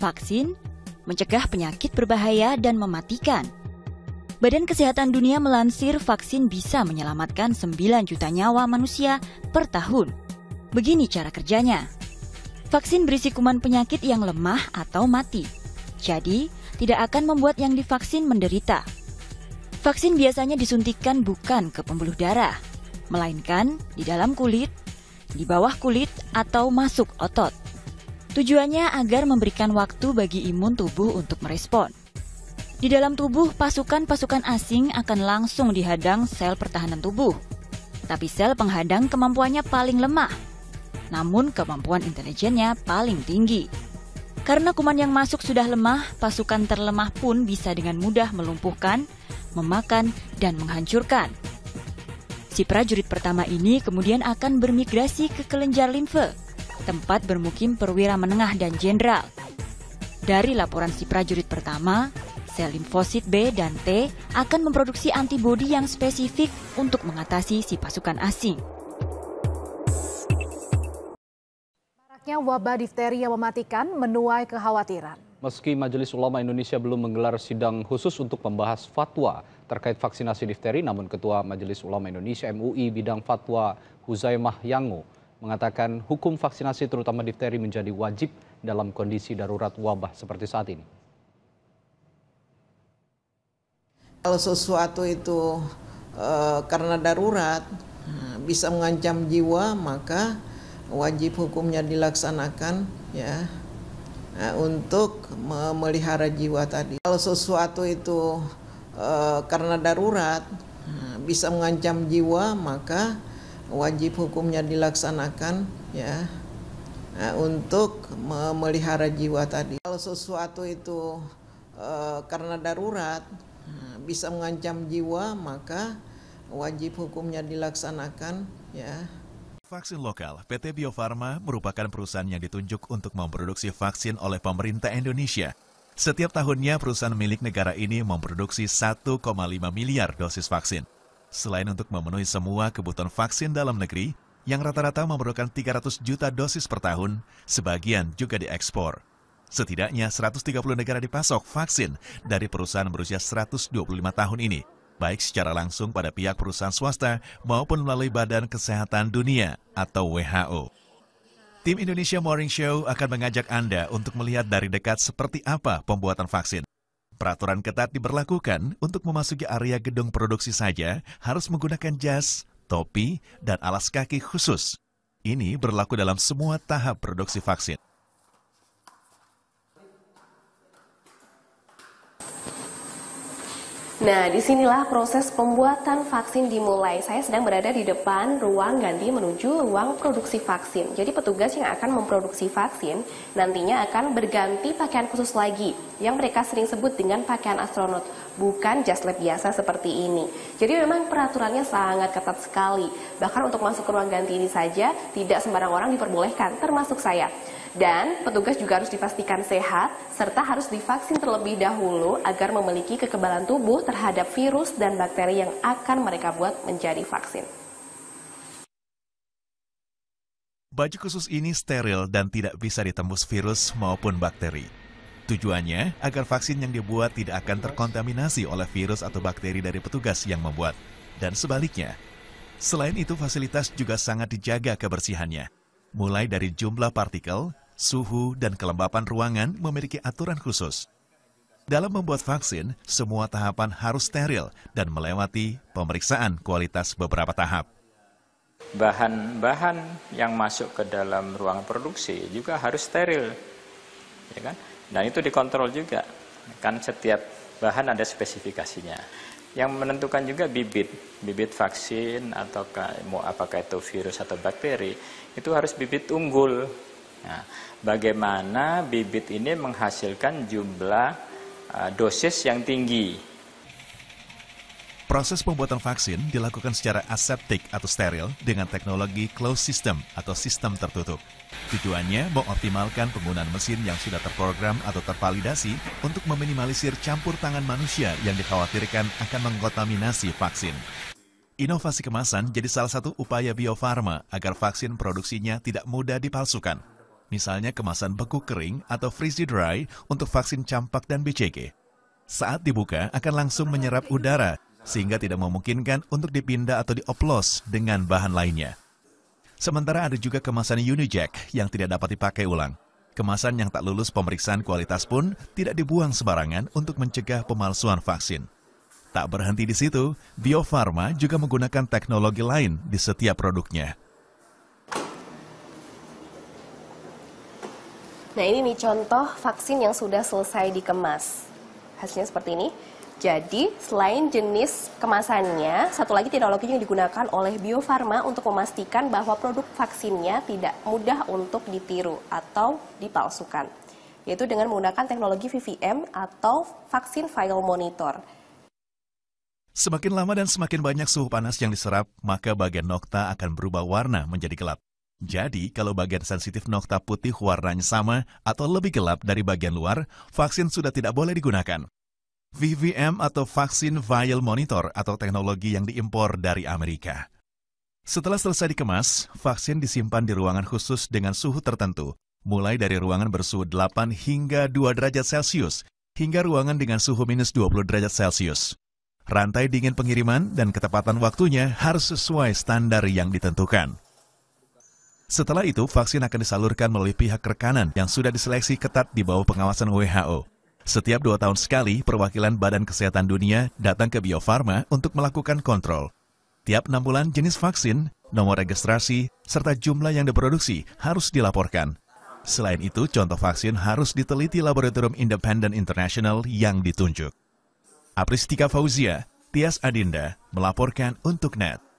vaksin, mencegah penyakit berbahaya dan mematikan. Badan Kesehatan Dunia melansir vaksin bisa menyelamatkan 9 juta nyawa manusia per tahun. Begini cara kerjanya. Vaksin berisi kuman penyakit yang lemah atau mati. Jadi, tidak akan membuat yang divaksin menderita. Vaksin biasanya disuntikkan bukan ke pembuluh darah, melainkan di dalam kulit, di bawah kulit, atau masuk otot. Tujuannya agar memberikan waktu bagi imun tubuh untuk merespon. Di dalam tubuh, pasukan-pasukan asing akan langsung dihadang sel pertahanan tubuh. Tapi sel penghadang kemampuannya paling lemah. Namun kemampuan intelijennya paling tinggi. Karena kuman yang masuk sudah lemah, pasukan terlemah pun bisa dengan mudah melumpuhkan, memakan, dan menghancurkan. Si prajurit pertama ini kemudian akan bermigrasi ke kelenjar limfe tempat bermukim perwira menengah dan jenderal. Dari laporan si prajurit pertama, sel limfosit B dan T akan memproduksi antibodi yang spesifik untuk mengatasi si pasukan asing. Maraknya wabah difteria mematikan menuai kekhawatiran. Meski Majelis Ulama Indonesia belum menggelar sidang khusus untuk membahas fatwa terkait vaksinasi difteri, namun Ketua Majelis Ulama Indonesia MUI bidang fatwa Huzaimah Yangu mengatakan hukum vaksinasi terutama difteri menjadi wajib dalam kondisi darurat wabah seperti saat ini. Kalau sesuatu itu e, karena darurat eh, bisa mengancam jiwa, maka wajib hukumnya dilaksanakan ya eh, untuk memelihara jiwa tadi. Kalau sesuatu itu e, karena darurat bisa mengancam jiwa, maka wajib hukumnya dilaksanakan ya nah, untuk memelihara jiwa tadi kalau sesuatu itu e, karena darurat nah, bisa mengancam jiwa maka wajib hukumnya dilaksanakan ya Vaksin lokal, PT Bio Farma merupakan perusahaan yang ditunjuk untuk memproduksi vaksin oleh pemerintah Indonesia. Setiap tahunnya perusahaan milik negara ini memproduksi 1,5 miliar dosis vaksin. Selain untuk memenuhi semua kebutuhan vaksin dalam negeri, yang rata-rata memerlukan 300 juta dosis per tahun, sebagian juga diekspor. Setidaknya 130 negara dipasok vaksin dari perusahaan berusia 125 tahun ini, baik secara langsung pada pihak perusahaan swasta maupun melalui Badan Kesehatan Dunia atau WHO. Tim Indonesia Morning Show akan mengajak Anda untuk melihat dari dekat seperti apa pembuatan vaksin. Peraturan ketat diberlakukan untuk memasuki area gedung produksi saja harus menggunakan jas, topi, dan alas kaki khusus. Ini berlaku dalam semua tahap produksi vaksin. Nah, disinilah proses pembuatan vaksin dimulai. Saya sedang berada di depan ruang ganti menuju ruang produksi vaksin. Jadi petugas yang akan memproduksi vaksin nantinya akan berganti pakaian khusus lagi yang mereka sering sebut dengan pakaian astronot bukan just lab biasa seperti ini. Jadi memang peraturannya sangat ketat sekali. Bahkan untuk masuk ke ruang ganti ini saja tidak sembarang orang diperbolehkan, termasuk saya. Dan petugas juga harus dipastikan sehat serta harus divaksin terlebih dahulu agar memiliki kekebalan tubuh terhadap virus dan bakteri yang akan mereka buat menjadi vaksin. Baju khusus ini steril dan tidak bisa ditembus virus maupun bakteri. Tujuannya agar vaksin yang dibuat tidak akan terkontaminasi oleh virus atau bakteri dari petugas yang membuat, dan sebaliknya. Selain itu, fasilitas juga sangat dijaga kebersihannya. Mulai dari jumlah partikel, suhu, dan kelembapan ruangan memiliki aturan khusus. Dalam membuat vaksin, semua tahapan harus steril dan melewati pemeriksaan kualitas beberapa tahap. Bahan-bahan yang masuk ke dalam ruangan produksi juga harus steril. Ya kan? Nah itu dikontrol juga. Kan setiap bahan ada spesifikasinya. Yang menentukan juga bibit, bibit vaksin atau mau apakah itu virus atau bakteri, itu harus bibit unggul. Nah, bagaimana bibit ini menghasilkan jumlah ah, dosis yang tinggi Proses pembuatan vaksin dilakukan secara aseptik atau steril dengan teknologi closed system atau sistem tertutup. Tujuannya mengoptimalkan penggunaan mesin yang sudah terprogram atau tervalidasi untuk meminimalisir campur tangan manusia yang dikhawatirkan akan mengkontaminasi vaksin. Inovasi kemasan jadi salah satu upaya biofarma agar vaksin produksinya tidak mudah dipalsukan. Misalnya kemasan beku kering atau freeze dry untuk vaksin campak dan BCG. Saat dibuka akan langsung menyerap udara sehingga tidak memungkinkan untuk dipindah atau dioplos dengan bahan lainnya. Sementara ada juga kemasan Unijack yang tidak dapat dipakai ulang. Kemasan yang tak lulus pemeriksaan kualitas pun tidak dibuang sembarangan untuk mencegah pemalsuan vaksin. Tak berhenti di situ, Bio Farma juga menggunakan teknologi lain di setiap produknya. Nah ini nih contoh vaksin yang sudah selesai dikemas. Hasilnya seperti ini. Jadi, selain jenis kemasannya, satu lagi teknologi yang digunakan oleh Bio Farma untuk memastikan bahwa produk vaksinnya tidak mudah untuk ditiru atau dipalsukan, yaitu dengan menggunakan teknologi VVM atau vaksin file monitor. Semakin lama dan semakin banyak suhu panas yang diserap, maka bagian nokta akan berubah warna menjadi gelap. Jadi, kalau bagian sensitif nokta putih warnanya sama atau lebih gelap dari bagian luar, vaksin sudah tidak boleh digunakan. VVM atau vaksin vial monitor atau teknologi yang diimpor dari Amerika. Setelah selesai dikemas, vaksin disimpan di ruangan khusus dengan suhu tertentu, mulai dari ruangan bersuhu 8 hingga 2 derajat Celcius, hingga ruangan dengan suhu minus 20 derajat Celcius. Rantai dingin pengiriman dan ketepatan waktunya harus sesuai standar yang ditentukan. Setelah itu, vaksin akan disalurkan melalui pihak rekanan yang sudah diseleksi ketat di bawah pengawasan WHO. Setiap dua tahun sekali, perwakilan Badan Kesehatan Dunia datang ke Bio Farma untuk melakukan kontrol. Tiap enam bulan jenis vaksin, nomor registrasi, serta jumlah yang diproduksi harus dilaporkan. Selain itu, contoh vaksin harus diteliti Laboratorium Independen International yang ditunjuk. Apristika Fauzia, Tias Adinda, melaporkan untuk NET.